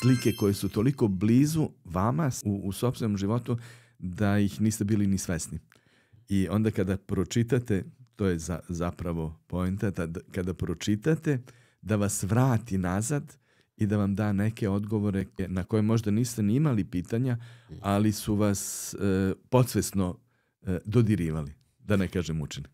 slike koje su toliko blizu vama u, u životu da ih niste bili ni svesni. I onda kada pročitate, to je za, zapravo poenta, kada pročitate da vas vrati nazad i da vam da neke odgovore na koje možda niste ni imali pitanja, ali su vas e, podsvesno e, dodirivali, da ne kažem učini.